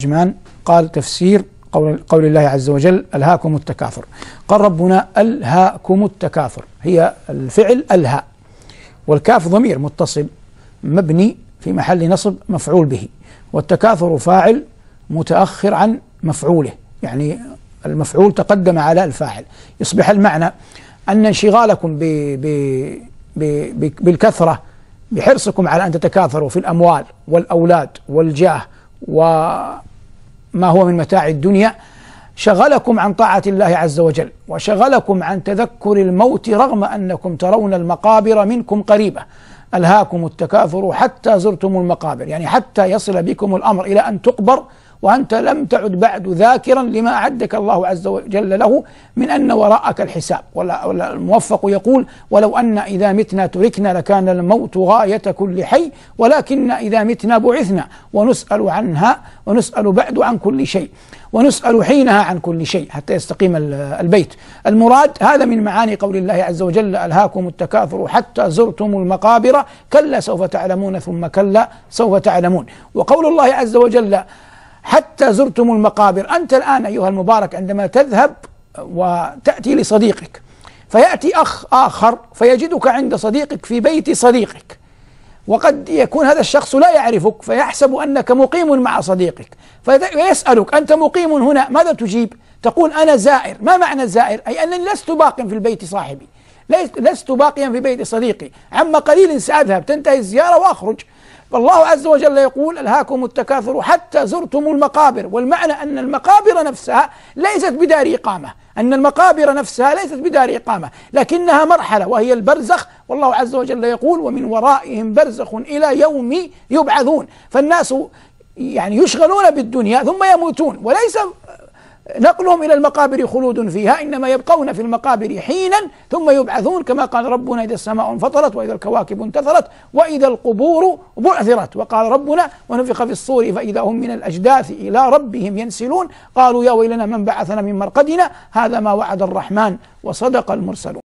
جمان قال تفسير قول, قول الله عز وجل ألهاكم التكاثر قال ربنا ألهاكم التكاثر هي الفعل ألها والكاف ضمير متصل مبني في محل نصب مفعول به والتكاثر فاعل متأخر عن مفعوله يعني المفعول تقدم على الفاعل يصبح المعنى أن انشغالكم ب ب ب بالكثرة بحرصكم على أن تتكاثروا في الأموال والأولاد والجاه و ما هو من متاع الدنيا شغلكم عن طاعة الله عز وجل وشغلكم عن تذكر الموت رغم أنكم ترون المقابر منكم قريبة ألهاكم التكاثر حتى زرتم المقابر يعني حتى يصل بكم الأمر إلى أن تقبر وأنت لم تعد بعد ذاكرا لما أعدك الله عز وجل له من أن وراءك الحساب ولا الموفق يقول ولو أن إذا متنا تركنا لكان الموت غاية كل حي ولكن إذا متنا بعثنا ونسأل عنها ونسأل بعد عن كل شيء ونسأل حينها عن كل شيء حتى يستقيم البيت المراد هذا من معاني قول الله عز وجل ألهاكم التكاثر حتى زرتم المقابر كلا سوف تعلمون ثم كلا سوف تعلمون وقول الله عز وجل حتى زرتم المقابر أنت الآن أيها المبارك عندما تذهب وتأتي لصديقك فيأتي أخ آخر فيجدك عند صديقك في بيت صديقك وقد يكون هذا الشخص لا يعرفك فيحسب أنك مقيم مع صديقك فيسألك أنت مقيم هنا ماذا تجيب؟ تقول أنا زائر ما معنى الزائر؟ أي أنني لست باق في البيت صاحبي لست باقيا في بيت صديقي عما قليل سأذهب تنتهي الزيارة وأخرج فالله عز وجل يقول ألهاكم التكاثر حتى زرتم المقابر والمعنى أن المقابر نفسها ليست بدار إقامة أن المقابر نفسها ليست بدار إقامة لكنها مرحلة وهي البرزخ والله عز وجل يقول ومن ورائهم برزخ إلى يوم يبعثون فالناس يعني يشغلون بالدنيا ثم يموتون وليس نقلهم إلى المقابر خلود فيها إنما يبقون في المقابر حينا ثم يبعثون كما قال ربنا إذا السماء انفطرت وإذا الكواكب انتثرت وإذا القبور بعثرت وقال ربنا ونفخ في الصور فإذا هم من الأجداث إلى ربهم ينسلون قالوا يا ويلنا من بعثنا من مرقدنا هذا ما وعد الرحمن وصدق المرسلون